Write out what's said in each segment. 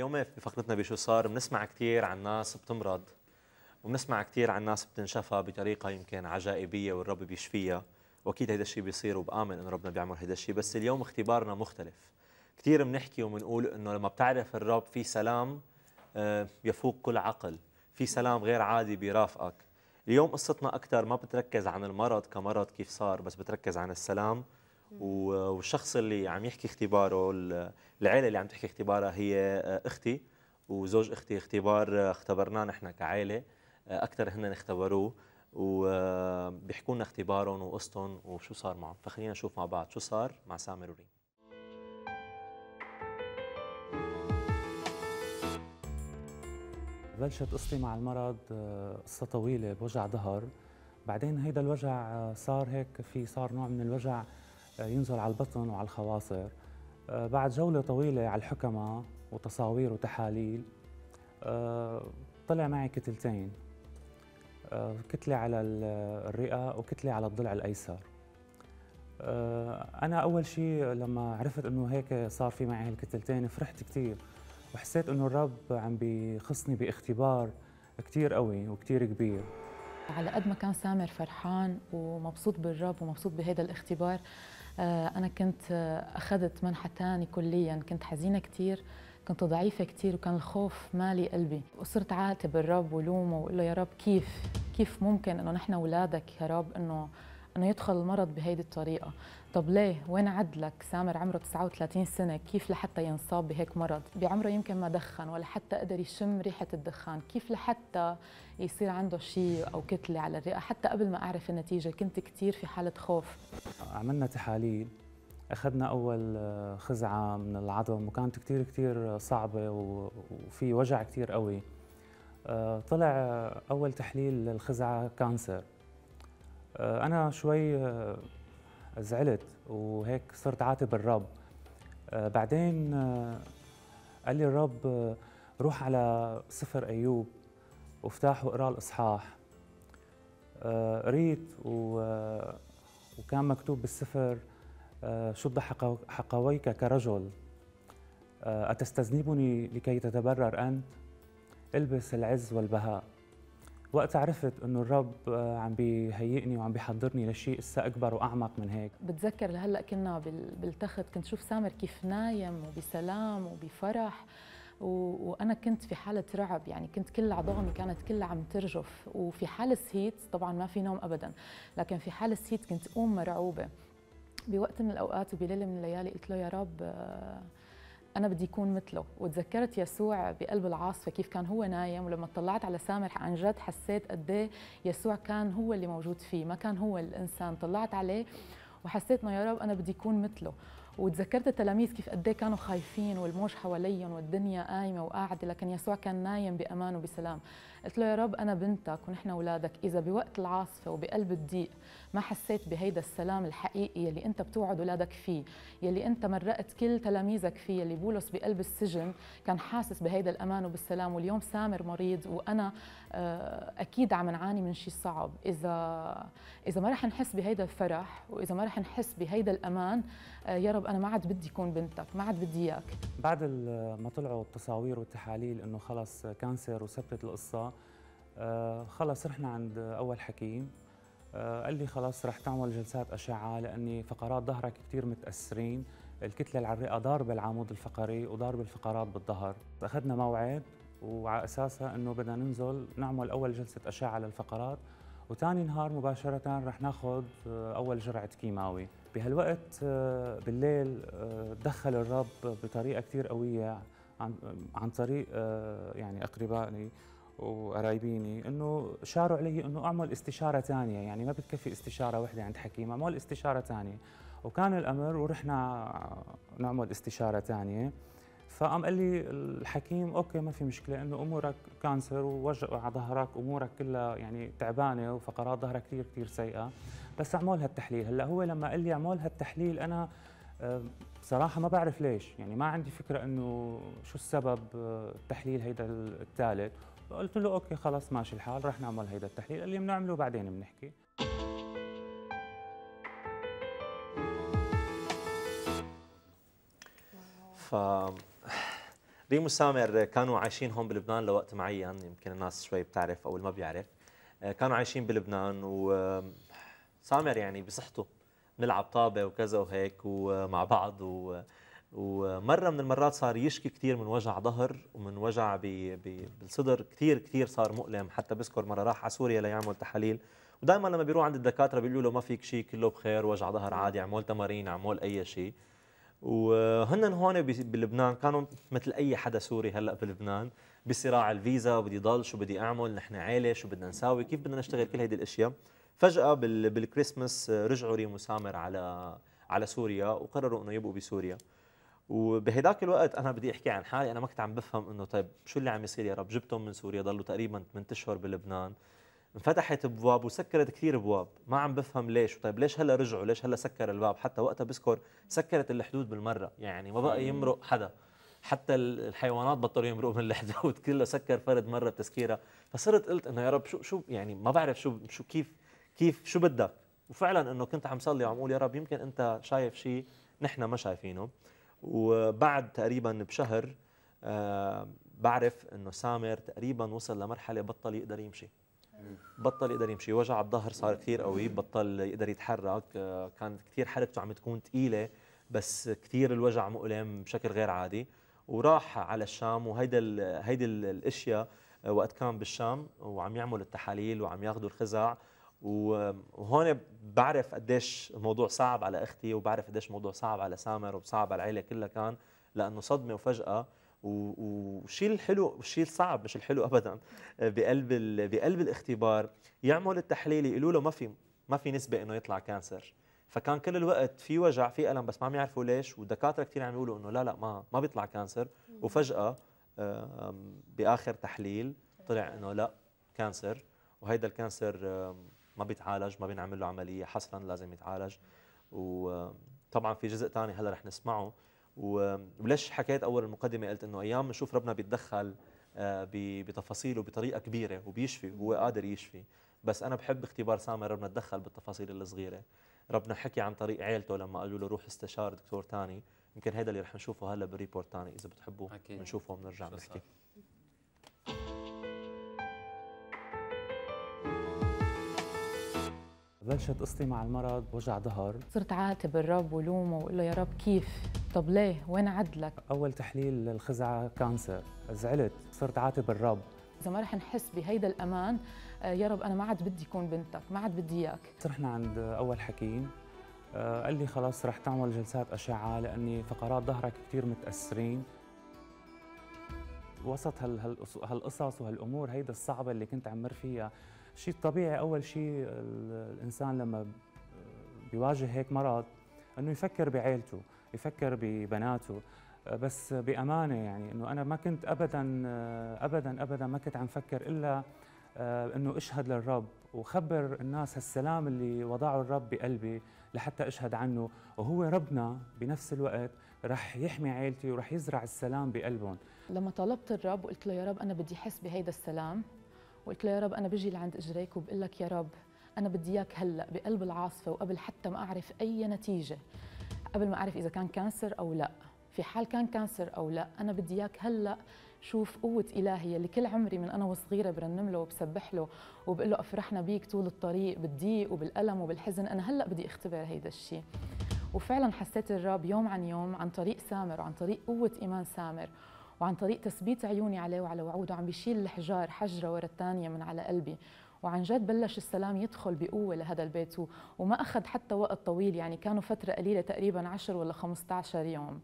اليوم في فقرتنا بشو صار بنسمع كثير عن ناس بتمرض وبنسمع كثير عن ناس بتنشفى بطريقه يمكن عجائبيه والرب بيشفيها واكيد هيدا الشيء بيصير وبامن انه ربنا بيعمل هيدا الشيء بس اليوم اختبارنا مختلف كثير بنحكي وبنقول انه لما بتعرف الرب في سلام آه، يفوق كل عقل في سلام غير عادي بيرافقك اليوم قصتنا اكثر ما بتركز عن المرض كمرض كيف صار بس بتركز عن السلام والشخص اللي عم يحكي اختباره العائله اللي عم تحكي اختبارها هي آه، اختي وزوج اختي اختبار آه، اختبرناه نحن كعائله اكثر آه، هن اختبروه وبيحكوا لنا اختبارهم وقصتهم وشو صار معهم فخلينا نشوف مع بعض شو صار مع سامر وريم بلشت قصتي مع المرض قصة طويلة بوجع ظهر بعدين هيدا الوجع صار هيك في صار نوع من الوجع ينزل على البطن وعلى الخواصر آه، بعد جولة طويلة على الحكمة وتصاوير وتحاليل آه، طلع معي كتلتين آه، كتلة على الرئة وكتلة على الضلع الأيسر أنا أول شيء لما عرفت إنه هيك صار في معي هالكتلتين فرحت كثير وحسيت إنه الرب عم بيخصني باختبار كثير قوي وكثير كبير على قد ما كان سامر فرحان ومبسوط بالرب ومبسوط بهذا الاختبار آه، أنا كنت آه، أخذت منحة تاني كليا كنت حزينة كتير كنت ضعيفة كتير وكان الخوف مالي قلبي وصرت عاتب الرب ولومه وأقول له يا رب كيف كيف ممكن أنه نحن أولادك يا رب أنه انه يدخل المرض بهيدي الطريقه طب ليه وين عدلك سامر عمره 39 سنه كيف لحتى ينصاب بهيك مرض بعمره يمكن ما دخن ولا حتى قدر يشم ريحه الدخان كيف لحتى يصير عنده شيء او كتله على الرئه حتى قبل ما اعرف النتيجه كنت كثير في حاله خوف عملنا تحاليل اخذنا اول آه، خزعه من العظم وكانت كثير كثير آه، صعبه وفي وجع كثير قوي آه، طلع اول تحليل للخزعه كانسر آه، انا شوي آه، زعلت وهيك صرت عاتب الرب آه، بعدين قال لي الرب روح على سفر ايوب وافتح واقرا الاصحاح قريت وكان مكتوب بالسفر شد حقويك كرجل أتستذنبني لكي تتبرر أنت؟ البس العز والبهاء وقت عرفت انه الرب آه، عم بيهيئني وعم بيحضرني لشيء لسه اكبر واعمق من هيك بتذكر لهلا كنا بالتخت كنت شوف سامر كيف نايم وبسلام وبفرح و... وانا كنت في حاله رعب يعني كنت كل عظامي كانت كلها عم ترجف وفي حاله سهيت طبعا ما في نوم ابدا لكن في حاله سهيت كنت ام مرعوبه بوقت من الاوقات وبليله من الليالي قلت له يا رب آه انا بدي اكون مثله وتذكرت يسوع بقلب العاصفه كيف كان هو نايم ولما طلعت على سامر عن جد حسيت قد إيه يسوع كان هو اللي موجود فيه ما كان هو الانسان طلعت عليه وحسيت انه يا رب انا بدي اكون مثله وتذكرت التلاميذ كيف قد إيه كانوا خايفين والموج حواليهم والدنيا قايمه وقاعده لكن يسوع كان نايم بامان وبسلام قلت له يا رب انا بنتك ونحن اولادك اذا بوقت العاصفه وبقلب الضيق ما حسيت بهيدا السلام الحقيقي يلي انت بتوعد اولادك فيه يلي انت مرقت كل تلاميذك فيه يلي بولس بقلب السجن كان حاسس بهيدا الامان وبالسلام واليوم سامر مريض وانا آه، اكيد عم نعاني من شيء صعب اذا اذا ما رح نحس بهيدا الفرح واذا ما رح نحس بهيدا الامان آه، يا رب انا ما عاد بدي اكون بنتك ما عاد بدي اياك بعد ما طلعوا التصاوير والتحاليل انه خلص كانسر وثبتت القصه آه، خلص رحنا عند اول حكيم آه، قال لي خلاص رح تعمل جلسات أشعة لأني فقرات ظهرك كثير متأثرين الكتلة العريقة ضاربة العمود الفقري وضاربة الفقرات بالظهر أخذنا موعد وعلى أساسها أنه بدنا ننزل نعمل أول جلسة أشعة للفقرات وثاني نهار مباشرة رح ناخذ أول جرعة كيماوي بهالوقت آه، بالليل آه، دخل الرب بطريقه كثير قويه عن عن طريق آه، يعني اقربائي وقرايبيني انه شاروا علي انه اعمل استشاره ثانيه يعني ما بتكفي استشاره واحده عند حكيم اعمل استشاره ثانيه وكان الامر ورحنا نعمل استشاره ثانيه فقام قال لي الحكيم اوكي ما في مشكله انه امورك كانسر ووجع على ظهرك امورك كلها يعني تعبانه وفقرات ظهرك كثير كثير سيئه بس اعمل هالتحليل هلا هو لما قال لي اعمل هالتحليل انا بصراحه آه، ما بعرف ليش يعني ما عندي فكره انه شو السبب آه، تحليل هيدا الثالث قلت له اوكي خلص ماشي الحال رح نعمل هيدا التحليل قال لي بنعمله بعدين بنحكي ف ريم وسامر آه، كانوا عايشين هون بلبنان لوقت معين يمكن الناس شوي بتعرف او اللي ما بيعرف كانوا عايشين بلبنان و سامر يعني بصحته نلعب طابه وكذا وهيك ومع بعض و ومره من المرات صار يشكي كثير من وجع ظهر ومن وجع ب... ب... بالصدر كثير كثير صار مؤلم حتى بذكر مره راح على سوريا ليعمل تحاليل ودائما لما بيروح عند الدكاتره بيقولوا له ما فيك شيء كله بخير وجع ظهر عادي اعمل تمارين اعمل اي شيء وهن هون بلبنان كانوا مثل اي حدا سوري هلا بلبنان بصراع الفيزا وبدي ضل شو بدي اعمل نحن عيله شو بدنا نساوي كيف بدنا نشتغل كل هيدي الاشياء فجاه بالكريسماس رجعوا ريم وسامر على على سوريا وقرروا انه يبقوا بسوريا وبهداك الوقت انا بدي احكي عن حالي انا ما كنت عم بفهم انه طيب شو اللي عم يصير يا رب جبتهم من سوريا ضلوا تقريبا 8 اشهر بلبنان انفتحت ابواب وسكرت كثير ابواب ما عم بفهم ليش طيب ليش هلا رجعوا ليش هلا سكر الباب حتى وقتها بذكر سكرت الحدود بالمره يعني ما بقى يمرق حدا حتى الحيوانات بطلوا يمرقوا من الحدود كله سكر فرد مره تسكيره فصرت قلت انه يا رب شو شو يعني ما بعرف شو شو كيف كيف شو بدك وفعلا انه كنت عم صلي وعم اقول يا رب يمكن انت شايف شيء نحن ما شايفينه وبعد تقريبا بشهر آه بعرف انه سامر تقريبا وصل لمرحله بطل يقدر يمشي بطل يقدر يمشي وجع الظهر صار كثير قوي بطل يقدر يتحرك آه كان كثير حركته عم تكون ثقيله بس كثير الوجع مؤلم بشكل غير عادي وراح على الشام وهيدا هيدي الاشياء آه، وقت كان بالشام وعم يعمل التحاليل وعم ياخذوا الخزع وهون بعرف قديش الموضوع صعب على اختي وبعرف قديش الموضوع صعب على سامر وصعب على العيله كلها كان لانه صدمه وفجاه والشيء الحلو والشيء الصعب مش الحلو ابدا بقلب بقلب الاختبار يعمل التحليل يقولوا له ما في ما في نسبه انه يطلع كانسر فكان كل الوقت في وجع في الم بس ما عم يعرفوا ليش والدكاتره كثير عم يقولوا انه لا لا ما ما بيطلع كانسر وفجاه باخر تحليل طلع انه لا كانسر وهيدا الكانسر ما بيتعالج ما بينعمل له عمليه حسنا لازم يتعالج وطبعا في جزء ثاني هلا رح نسمعه وليش حكيت اول المقدمه قلت انه ايام بنشوف ربنا بيتدخل آه، بتفاصيله بطريقه كبيره وبيشفي وهو قادر يشفي بس انا بحب اختبار سامر ربنا تدخل بالتفاصيل الصغيره ربنا حكي عن طريق عيلته لما قالوا له روح استشار دكتور ثاني يمكن هذا اللي رح نشوفه هلا بريبورت ثاني اذا بتحبوه بنشوفه ونرجع نحكي بلشت قصتي مع المرض بوجع ظهر صرت عاتب الرب ولومه وقول له يا رب كيف طب ليه وين عدلك اول تحليل للخزعه كانسر زعلت صرت عاتب الرب اذا ما رح نحس بهيدا الامان آه، يا رب انا ما عاد بدي اكون بنتك ما عاد بدي اياك رحنا عند اول حكيم آه، قال لي خلاص رح تعمل جلسات اشعه لاني فقرات ظهرك كثير متاثرين وسط هالقصص وهالامور هيدا الصعبه اللي كنت عم مر فيها شيء طبيعي أول شيء الإنسان لما بيواجه هيك مرض أنه يفكر بعيلته يفكر ببناته بس بأمانة يعني أنه أنا ما كنت أبدا أبدا أبدا ما كنت عم فكر إلا آه، أنه أشهد للرب وخبر الناس هالسلام اللي وضعه الرب بقلبي لحتى أشهد عنه وهو ربنا بنفس الوقت رح يحمي عائلتي ورح يزرع السلام بقلبهم لما طلبت الرب وقلت له يا رب أنا بدي أحس بهيدا السلام وقلت له يا رب انا بجي لعند اجريك وبقول لك يا رب انا بدي اياك هلا بقلب العاصفه وقبل حتى ما اعرف اي نتيجه قبل ما اعرف اذا كان كانسر او لا في حال كان كانسر او لا انا بدي اياك هلا شوف قوة إلهي اللي كل عمري من أنا وصغيرة برنم له وبسبح له وبقول له أفرحنا بيك طول الطريق بالضيق وبالألم وبالحزن أنا هلأ بدي أختبر هيدا الشيء وفعلا حسيت الرب يوم عن يوم عن طريق سامر وعن طريق قوة إيمان سامر وعن طريق تثبيت عيوني عليه وعلى وعوده عم بيشيل الحجار حجره ورا الثانيه من على قلبي وعن جد بلش السلام يدخل بقوه لهذا البيت وما اخذ حتى وقت طويل يعني كانوا فتره قليله تقريبا 10 ولا 15 يوم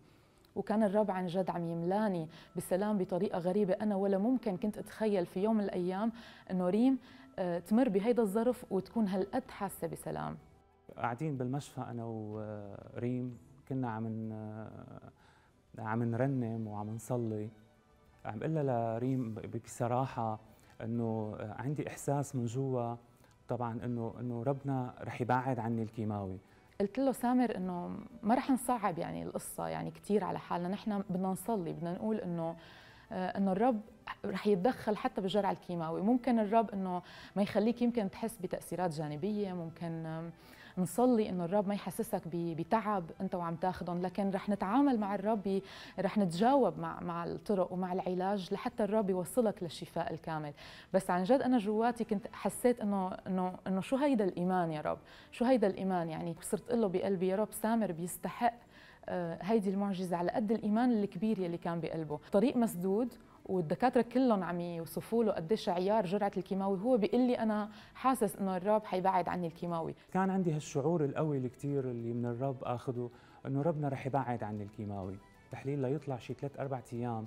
وكان الرب عن جد عم يملاني بسلام بطريقه غريبه انا ولا ممكن كنت اتخيل في يوم من الايام انه ريم آه، تمر بهيدا الظرف وتكون هالقد حاسه بسلام قاعدين بالمشفى انا وريم آه، كنا عم آه، عم نرنم وعم نصلي عم قلها لريم بصراحه انه عندي احساس من جوا طبعا انه انه ربنا رح يبعد عني الكيماوي قلت له سامر انه ما رح نصعب يعني القصه يعني كثير على حالنا نحن بدنا نصلي بدنا نقول انه آه، انه الرب رح يتدخل حتى بالجرعه الكيماوي ممكن الرب انه ما يخليك يمكن تحس بتاثيرات جانبيه ممكن نصلي انه الرب ما يحسسك بتعب انت وعم تاخذهم لكن رح نتعامل مع الرب رح نتجاوب مع مع الطرق ومع العلاج لحتى الرب يوصلك للشفاء الكامل بس عن جد انا جواتي كنت حسيت انه انه انه شو هيدا الايمان يا رب شو هيدا الايمان يعني صرت اقول له بقلبي يا رب سامر بيستحق آه، هيدي المعجزة على قد الإيمان الكبير يلي كان بقلبه طريق مسدود والدكاتره كلهم عم يوصفوا له قديش عيار جرعه الكيماوي هو بيقول لي انا حاسس انه الرب حيبعد عني الكيماوي كان عندي هالشعور القوي الكثير اللي من الرب اخذه انه ربنا رح يبعد عني الكيماوي تحليل ليطلع شي ثلاث اربع ايام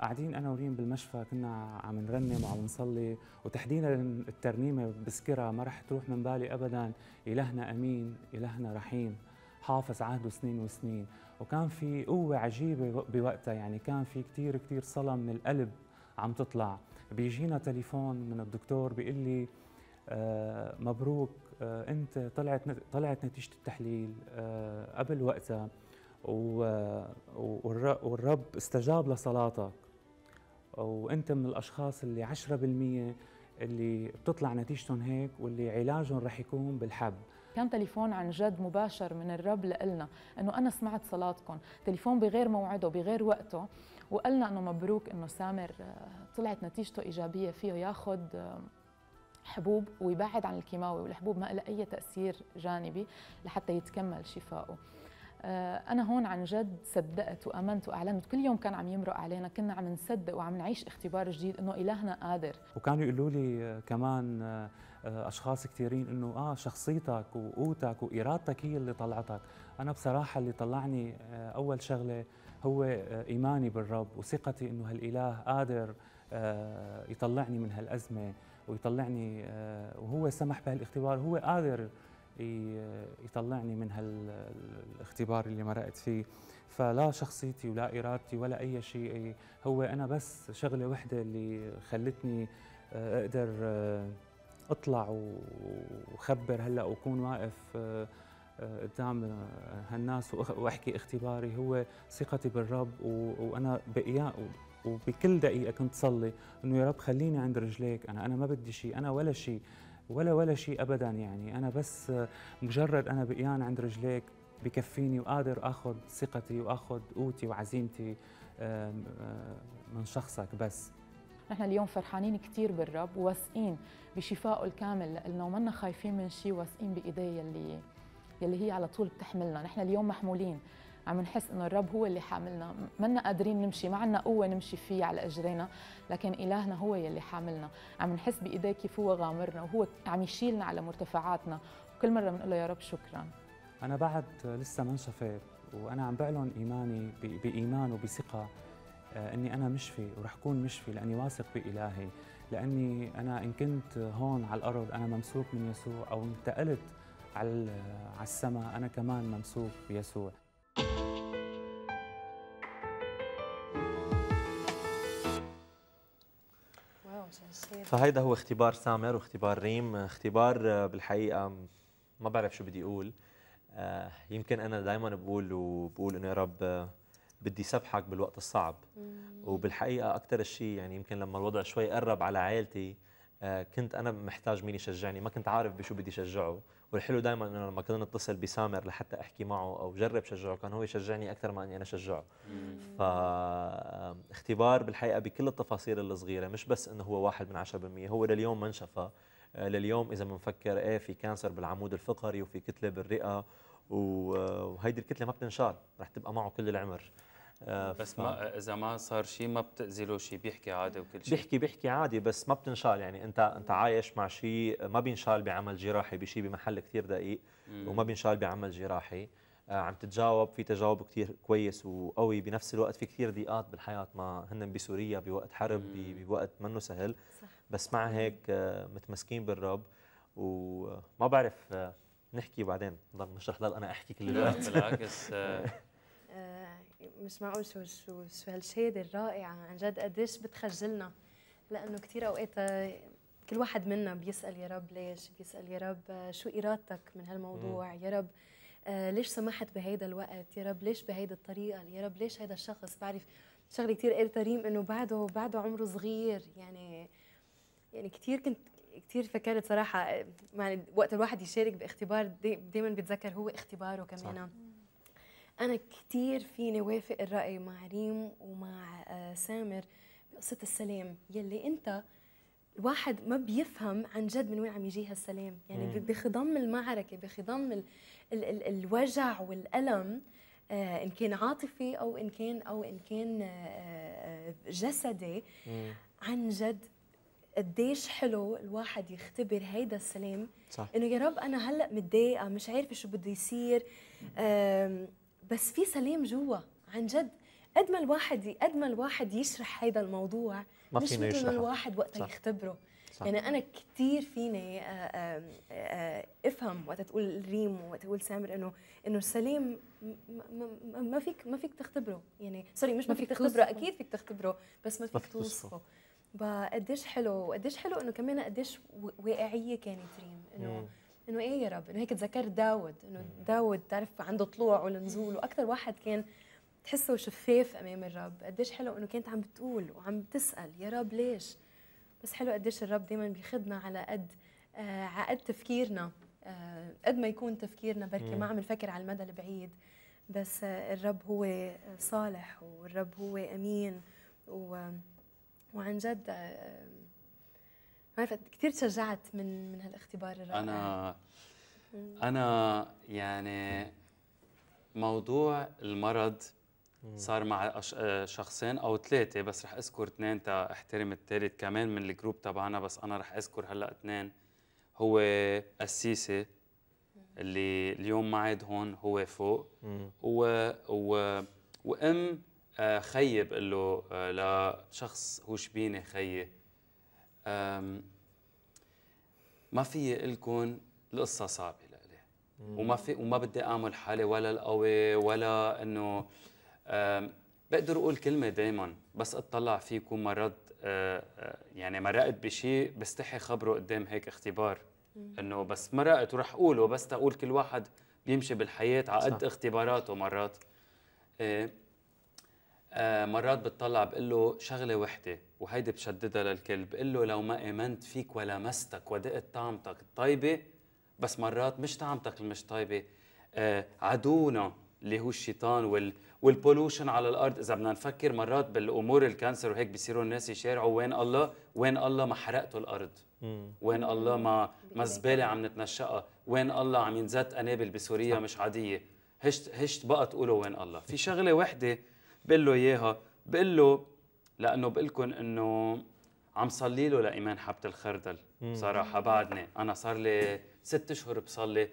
قاعدين انا وريم بالمشفى كنا عم نرنم وعم نصلي وتحديدا الترنيمه بسكرها ما رح تروح من بالي ابدا الهنا امين الهنا رحيم حافظ عهده سنين وسنين وكان في قوة عجيبة بوقتها يعني كان في كتير كتير صلاة من القلب عم تطلع بيجينا تليفون من الدكتور بيقول لي آه مبروك آه انت طلعت طلعت نتيجه التحليل آه قبل وقتها والرب استجاب لصلاتك وانت من الاشخاص اللي 10% اللي بتطلع نتيجتهم هيك واللي علاجهم رح يكون بالحب كان تليفون عن جد مباشر من الرب لنا انه انا سمعت صلاتكم تليفون بغير موعده بغير وقته وقالنا انه مبروك انه سامر آه، طلعت نتيجته ايجابيه فيه ياخذ آه، حبوب ويبعد عن الكيماوي والحبوب ما لها اي تاثير جانبي لحتى يتكمل شفائه آه، أنا هون عن جد صدقت وآمنت وأعلنت كل يوم كان عم يمرق علينا كنا عم نصدق وعم نعيش اختبار جديد إنه إلهنا قادر وكانوا يقولوا لي كمان آه، اشخاص كثيرين انه اه شخصيتك وقوتك وارادتك هي اللي طلعتك انا بصراحه اللي طلعني آه، اول شغله هو آه، ايماني بالرب وثقتي انه هالاله قادر يطلعني من هالازمه ويطلعني وهو سمح بهالاختبار هو قادر يطلعني من هالاختبار اللي مرقت فيه فلا شخصيتي ولا ارادتي ولا اي شيء هو انا بس شغله وحده اللي خلتني اقدر اطلع وخبر هلا واكون واقف آه، آه، قدام آه، هالناس واحكي اختباري هو ثقتي بالرب وانا بقيا وبكل دقيقه كنت صلي انه يا رب خليني عند رجليك انا انا ما بدي شيء انا ولا شيء ولا ولا شيء ابدا يعني انا بس مجرد انا بقيان عند رجليك بكفيني وقادر اخذ ثقتي واخذ قوتي وعزيمتي من شخصك بس نحن اليوم فرحانين كثير بالرب وواثقين بشفائه الكامل لانه منا خايفين من شيء واثقين بايديه يلي يلي هي على طول بتحملنا نحن اليوم محمولين عم نحس انه الرب هو اللي حاملنا منا قادرين نمشي ما عندنا قوه نمشي فيه على اجرينا لكن الهنا هو يلي حاملنا عم نحس بايديه كيف هو غامرنا وهو عم يشيلنا على مرتفعاتنا وكل مره بنقول له يا رب شكرا انا بعد لسه ما انشفيت وانا عم بعلن ايماني بايمان وبثقه آه، اني انا مشفي ورح اكون مشفي لاني واثق بالهي لاني انا ان كنت هون على الارض انا ممسوك من يسوع او انتقلت على على السماء انا كمان ممسوك بيسوع فهيدا هو اختبار سامر واختبار ريم اختبار آه، بالحقيقه ما بعرف شو بدي اقول آه، يمكن انا دائما بقول وبقول انه يا رب آه، بدي سبحك بالوقت الصعب وبالحقيقه اكثر شيء يعني يمكن لما الوضع شوي قرب على عائلتي آه، كنت انا محتاج مين يشجعني ما كنت عارف بشو بدي شجعه والحلو دائما انه لما كنا نتصل بسامر لحتى احكي معه او جرب شجعه كان هو يشجعني اكثر ما اني انا شجعه فاختبار بالحقيقه بكل التفاصيل الصغيره مش بس انه هو واحد من 10% هو لليوم ما انشفى آه، لليوم اذا بنفكر ايه في كانسر بالعمود الفقري وفي كتله بالرئه وهيدي الكتله ما بتنشال رح تبقى معه كل العمر آه، بس ف... ما اذا ما صار شيء ما بتاذي له شيء بيحكي عادي وكل شيء بيحكي بيحكي عادي بس ما بتنشال يعني انت انت عايش مع شيء ما بينشال بعمل جراحي بشيء بمحل كثير دقيق مم. وما بينشال بعمل جراحي آه، عم تتجاوب في تجاوب كثير كويس وقوي بنفس الوقت في كثير ضيقات بالحياه ما هن بسوريا بوقت حرب بوقت منه سهل صح. بس مع هيك آه، متمسكين بالرب وما بعرف نحكي بعدين ضل نشرح ضل انا احكي كل الوقت بالعكس آه. آه، مش معقول شو شو شو هالشهاده الرائعه عن جد قديش بتخجلنا لانه كثير اوقات آه، كل واحد منا بيسال يا رب ليش بيسال يا رب شو ارادتك من هالموضوع يا رب ليش سمحت بهيدا الوقت يا رب ليش بهيدا الطريقه يا رب ليش هذا الشخص بعرف شغله كثير قلت ريم انه بعده بعده عمره صغير يعني يعني كثير كنت كثير فكرت صراحه يعني وقت الواحد يشارك باختبار دائما بتذكر هو اختباره كمان صح. انا كثير فيني وافق الراي مع ريم ومع آه، سامر بقصه السلام يلي انت الواحد ما بيفهم عن جد من وين عم يجيها السلام يعني بخضم المعركه بخضم ال ال ال الوجع والالم آه ان كان عاطفي او ان كان او ان كان آه, آه، جسدي مم. عن جد قديش حلو الواحد يختبر هيدا السلام صح. انه يا رب انا هلا متضايقه مش عارفه شو بده يصير بس في سلام جوا عن جد قد ما الواحد قد ما الواحد يشرح هيدا الموضوع ما مش مثل ما الواحد وقتها يختبره صح. يعني انا كثير فيني آه، آه، افهم وقت تقول ريم وقت تقول سامر انه انه السلام ما فيك ما فيك تختبره يعني سوري مش ما فيك تختبره اكيد فيك تختبره بس ما فيك توصفه فقديش حلو وقديش حلو انه كمان قديش واقعيه كانت ريم انه انه ايه يا رب انه هيك تذكرت داود انه داود تعرف عنده طلوع ونزول واكثر واحد كان تحسه شفاف امام الرب قديش حلو انه كانت عم بتقول وعم بتسال يا رب ليش بس حلو قديش الرب دائما بيخدنا على قد آه على قد تفكيرنا آه قد ما يكون تفكيرنا بركي ما عم نفكر على المدى البعيد بس آه الرب هو صالح والرب هو امين و وعن جد ما عرفت كثير تشجعت من من هالاختبار الرائع انا انا يعني موضوع المرض صار مع آه، شخصين او ثلاثه بس رح اذكر اثنين تا احترم الثالث كمان من الجروب تبعنا بس انا رح اذكر هلا اثنين هو السيسي اللي اليوم معد هون هو فوق و... و... وام آه، آه، خيي بقول له لشخص هو شبيني خيي ما في لكم القصه صعبه لإلي وما في وما بدي اعمل حالي ولا القوي ولا انه بقدر اقول كلمه دائما بس اطلع فيكم مرات آه، يعني مرقت بشيء بستحي خبره قدام هيك اختبار انه بس مرقت وراح اقوله بس تقول كل واحد بيمشي بالحياه على قد اختباراته مرات آه، مرات بتطلع بقول له شغله وحده وهيدي بشددها للكل بقول له لو ما امنت فيك ولمستك ودقت طعمتك الطيبه بس مرات مش طعمتك المش طيبه آه عدونا اللي هو الشيطان وال والبولوشن على الارض اذا بدنا نفكر مرات بالامور الكانسر وهيك بيصيروا الناس يشارعوا وين الله وين الله ما حرقته الارض وين الله ما ما زباله عم نتنشقها وين الله عم ينزت قنابل بسوريا مش عاديه هشت هشت بقى تقولوا وين الله في شغله وحده بقول له اياها بقول له لانه بقول لكم انه عم صلي له لايمان حبه الخردل صراحه بعدني انا صار لي ست اشهر بصلي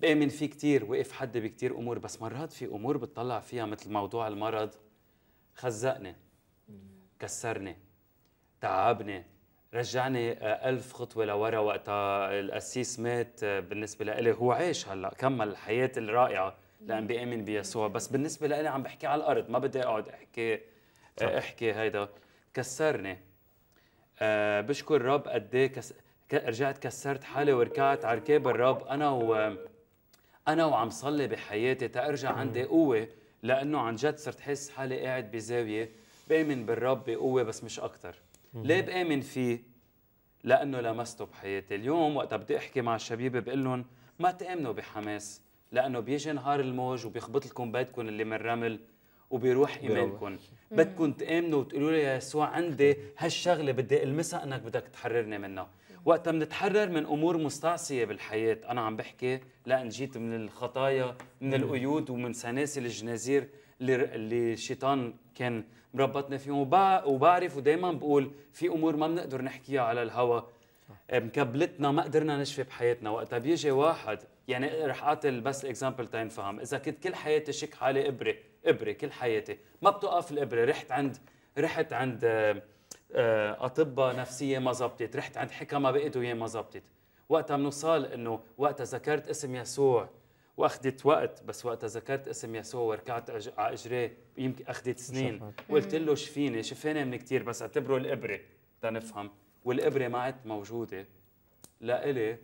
بامن فيه كثير وقف حدي بكثير امور بس مرات في امور بتطلع فيها مثل موضوع المرض خزقني كسرني تعبني رجعني آه، ألف خطوة لورا وقتها القسيس مات آه، بالنسبة لإلي هو عايش هلأ كمل الحياة الرائعة لان إيه. بامن إيه بيسوع بس بالنسبه لي عم بحكي على الارض ما بدي اقعد احكي صح. احكي هيدا كسرني أه بشكر الرب قد ايه كس... رجعت كسرت حالي وركعت على ركاب الرب انا و انا وعم صلي بحياتي تارجع عندي قوه لانه عن جد صرت حس حالي قاعد بزاويه بامن إيه بالرب بقوه بس مش اكثر ليه بامن فيه لانه لمسته بحياتي اليوم وقتها بدي احكي مع الشبيبه بقول لهم ما تامنوا بحماس لانه بيجي نهار الموج وبيخبط لكم بيتكم اللي من رمل وبيروح ايمانكم بدكم تامنوا وتقولوا لي يا يسوع عندي هالشغله بدي المسها انك بدك تحررني منها وقتها بنتحرر من امور مستعصيه بالحياه انا عم بحكي لان جيت من الخطايا من القيود ومن سلاسل الجنازير اللي الشيطان كان مربطنا فيهم وبعرف ودائما بقول في امور ما بنقدر نحكيها على الهوا آه، مكبلتنا ما قدرنا نشفي بحياتنا وقتها بيجي واحد يعني رح اعطي بس اكزامبل تنفهم اذا كنت كل حياتي شك حالي ابره ابره كل حياتي ما بتوقف الابره رحت عند رحت عند آه، اطباء نفسيه ما زبطت رحت عند حكمه بايده ما زبطت وقتها بنوصل انه وقتها ذكرت اسم يسوع واخذت وقت بس وقتها ذكرت اسم يسوع وركعت على اجريه يمكن اخذت سنين وقلت له شفيني شفاني من كثير بس اعتبره الابره تنفهم والابره ما عدت موجوده لإلي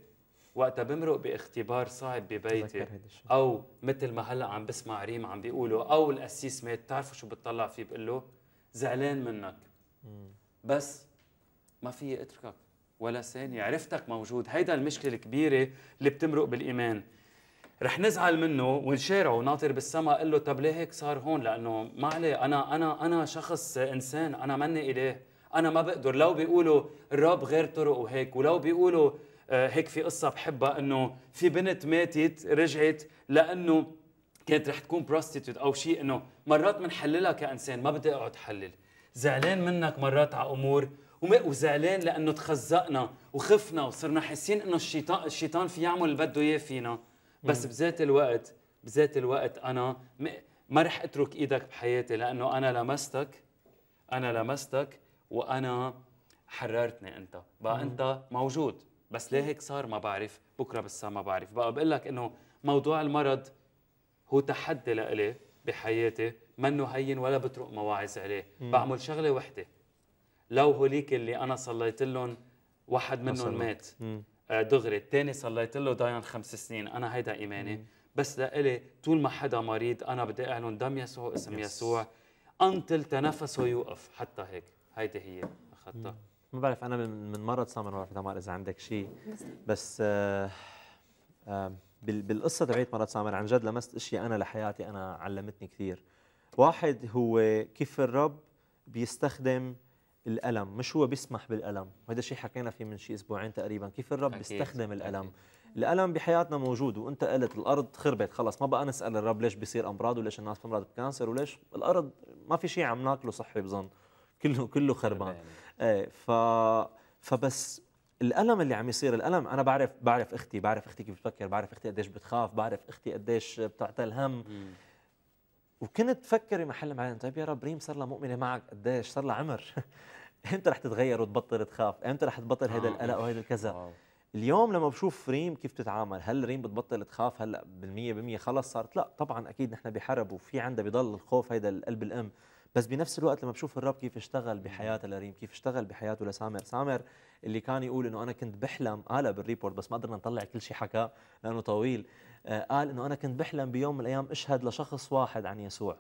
وقتها بمرق باختبار صعب ببيتي او مثل ما هلا عم بسمع ريم عم بيقولوا او الاسيس مات بتعرفوا شو بتطلع فيه بقول له زعلان منك بس ما في اتركك ولا ثانية عرفتك موجود هيدا المشكلة الكبيرة اللي بتمرق بالإيمان رح نزعل منه ونشارعه وناطر بالسما قل له طب ليه هيك صار هون لأنه ما عليه أنا أنا أنا شخص إنسان أنا مني إله أنا ما بقدر لو بيقولوا الرب غير طرق وهيك ولو بيقولوا آه، هيك في قصه بحبها انه في بنت ماتت رجعت لانه كانت رح تكون بروستيتوت او شيء انه مرات بنحللها كانسان ما بدي اقعد حلل زعلان منك مرات على امور وزعلان لانه تخزقنا وخفنا وصرنا حاسين انه الشيطان الشيطان في يعمل اللي بده اياه فينا بس بذات الوقت بذات الوقت انا ما رح اترك ايدك بحياتي لانه انا لمستك انا لمستك وانا حررتني انت بقى انت موجود بس ليه هيك صار ما بعرف بكره بس ما بعرف بقى بقول لك انه موضوع المرض هو تحدي لإلي بحياتي منه هين ولا بترق مواعظ عليه مم. بعمل شغله وحده لو هوليك اللي انا صليت لهم واحد منهم مات مم. آه، دغري الثاني صليت له دايان خمس سنين انا هيدا ايماني مم. بس لإلي طول ما حدا مريض انا بدي اعلن دم يسوع اسم يس. يسوع انتل تنفسه يوقف حتى هيك هيدي هي اخذتها ما بعرف انا من, من مرض سامر ما بعرف دمار اذا عندك شيء بس آه آه بالقصه تبعت مرض سامر عن جد لمست اشياء انا لحياتي انا علمتني كثير واحد هو كيف الرب بيستخدم الالم مش هو بيسمح بالالم وهذا الشيء حكينا فيه من شيء اسبوعين تقريبا كيف الرب أكيد. بيستخدم الالم الالم بحياتنا موجود وانت قلت الارض خربت خلص ما بقى نسال الرب ليش بيصير امراض وليش الناس بتمرض بكانسر وليش الارض ما في شيء عم ناكله صحي بظن كله كله خربان ايه ف فبس الالم اللي عم يصير الالم انا بعرف بعرف اختي بعرف اختي كيف بتفكر بعرف اختي قديش بتخاف بعرف اختي قديش بتعطي الهم وكنت فكري محل معين طيب يا رب ريم صار لها مؤمنه معك قديش صار لها عمر امتى رح تتغير وتبطل تخاف امتى رح تبطل هذا القلق وهذا الكذا اليوم لما بشوف ريم كيف تتعامل هل ريم بتبطل تخاف هلا بالمية بالمية خلص صارت لا طبعا اكيد نحن بحرب وفي عندها بضل الخوف هيدا القلب الام بس بنفس الوقت لما بشوف الرب كيف اشتغل بحياته لريم كيف اشتغل بحياته لسامر سامر اللي كان يقول انه انا كنت بحلم قالها بالريبورت بس ما قدرنا نطلع كل شيء حكاه لانه طويل آه، قال انه انا كنت بحلم بيوم من الايام اشهد لشخص واحد عن يسوع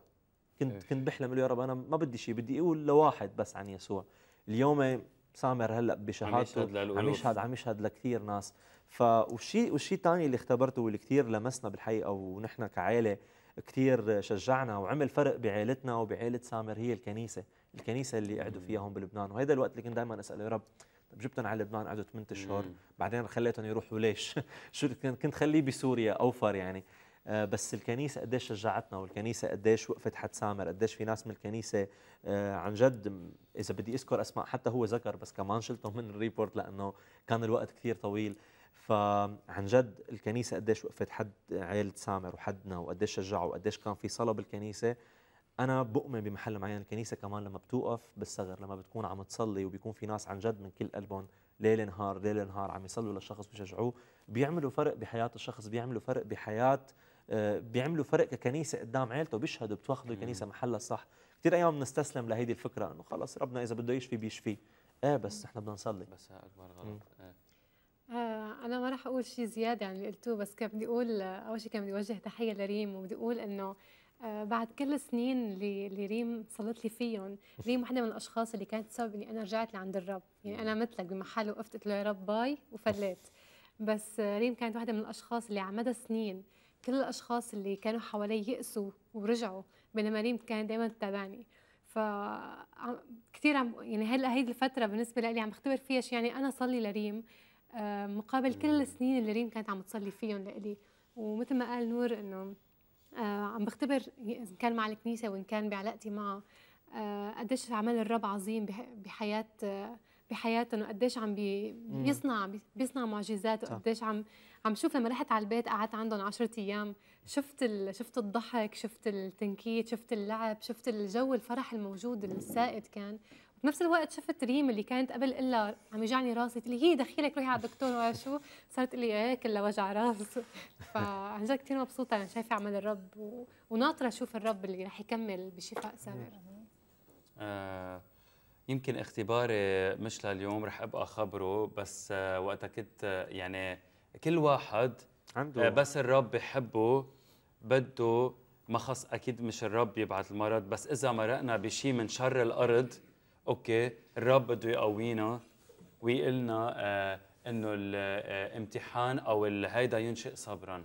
كنت كنت بحلم له يا رب انا ما بدي شيء بدي اقول لواحد بس عن يسوع اليوم سامر هلا بشهادته عم يشهد عم يشهد عم يشهد لكثير ناس فالشيء والشيء الثاني اللي اختبرته واللي كثير لمسنا بالحقيقه ونحن كعائله كثير شجعنا وعمل فرق بعائلتنا وبعائله سامر هي الكنيسه الكنيسه اللي قعدوا فيها هون بلبنان وهذا الوقت اللي كنت دائما اساله يا رب طب جبتهم على لبنان قعدوا 8 اشهر بعدين خليتهم يروحوا ليش شو كنت خليه بسوريا اوفر يعني آه، بس الكنيسة قديش شجعتنا والكنيسة قديش وقفت حد سامر قديش في ناس من الكنيسة آه، عن جد إذا بدي أذكر أسماء حتى هو ذكر بس كمان شلتهم من الريبورت لأنه كان الوقت كثير طويل فعن جد الكنيسه قديش وقفت حد عائله سامر وحدنا وقديش شجعوا وقديش كان في صلاه بالكنيسه انا بؤمن بمحل معين الكنيسه كمان لما بتوقف بالثغر لما بتكون عم تصلي وبيكون في ناس عن جد من كل قلبهم ليل نهار ليل نهار عم يصلوا للشخص ويشجعوه بيعملوا فرق بحياه الشخص بيعملوا فرق بحياه آه، بيعملوا فرق ككنيسه قدام عيلته بيشهدوا بتاخذوا الكنيسه محلها الصح كثير ايام بنستسلم لهيدي الفكره انه خلص ربنا اذا بده يشفي بيشفيه ايه بس نحن بدنا نصلي بس اكبر غلط إيه. آه، انا ما راح اقول شيء زياده عن اللي قلتوه بس كان بدي اقول آه، اول شيء كان بدي اوجه تحيه لريم وبدي اقول انه آه، بعد كل السنين اللي, اللي ريم صلت لي فيهم ريم وحده من الاشخاص اللي كانت سبب اني انا رجعت لعند الرب يعني انا مثلك بمحل وقفت قلت له يا رب باي وفليت بس ريم كانت واحده من الاشخاص اللي على مدى سنين كل الاشخاص اللي كانوا حوالي يأسوا ورجعوا بينما ريم كانت دائما تتابعني ف كثير عم يعني هلا هيدي الفتره بالنسبه لي عم اختبر فيها شيء يعني انا صلي لريم آه، مقابل كل السنين اللي ريم كانت عم تصلي فيهم لإلي ومثل ما قال نور انه آه، عم بختبر ان كان مع الكنيسه وان كان بعلاقتي معها آه، قديش عمل الرب عظيم بحياه بحياتهم وقديش عم بيصنع بيصنع معجزات وقديش عم عم شوف لما رحت على البيت قعدت عندهم 10 ايام شفت ال... شفت الضحك شفت التنكيت شفت اللعب شفت الجو الفرح الموجود السائد كان بنفس الوقت شفت ريم اللي كانت قبل إلا عم يجعني راسي اللي لي هي دخيلك روحي على الدكتور ولا شو صارت لي ايه كلها وجع راس فعن جد كثير مبسوطه انا شايفه عمل الرب و... وناطره اشوف الرب اللي رح يكمل بشفاء سامر آه، يمكن اختباري مش لليوم رح ابقى خبره بس آه، وقتها كنت آه، يعني كل واحد عنده بس الرب بحبه بده ما خص اكيد مش الرب يبعث المرض بس اذا مرقنا بشيء من شر الارض اوكي الرب بده يقوينا ويقلنا آه انه الامتحان آه، او هيدا ينشئ صبرا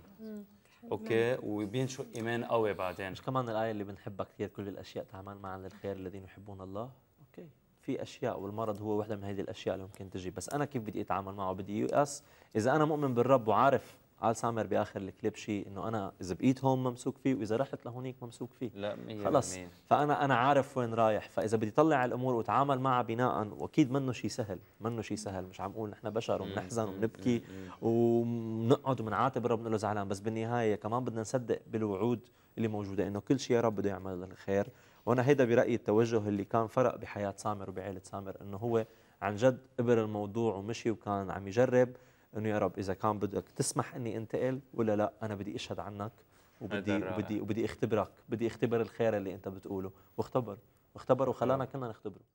اوكي وبينشئ ايمان قوي بعدين مش كمان الايه اللي بنحبها كثير كل الاشياء تعمل معا للخير الذين يحبون الله اوكي في اشياء والمرض هو وحده من هذه الاشياء اللي ممكن تجي بس انا كيف بدي اتعامل معه بدي يقاس اذا انا مؤمن بالرب وعارف قال سامر باخر الكليب شيء انه انا اذا بقيت هون ممسوك فيه واذا رحت لهونيك ممسوك فيه لا مية خلص مية. فانا انا عارف وين رايح فاذا بدي طلع الامور واتعامل معها بناء واكيد منه شيء سهل منه شيء سهل مش عم اقول نحن بشر وبنحزن وبنبكي وبنقعد وبنعاتب ربنا له زعلان بس بالنهايه كمان بدنا نصدق بالوعود اللي موجوده انه كل شيء يا رب بده يعمل الخير وانا هيدا برايي التوجه اللي كان فرق بحياه سامر وبعائله سامر انه هو عن جد قبل الموضوع ومشي وكان عم يجرب انه يا رب اذا كان بدك تسمح اني انتقل ولا لا انا بدي اشهد عنك وبدي وبدي وبدي اختبرك بدي اختبر الخير اللي انت بتقوله واختبر واختبر وخلانا كلنا نختبره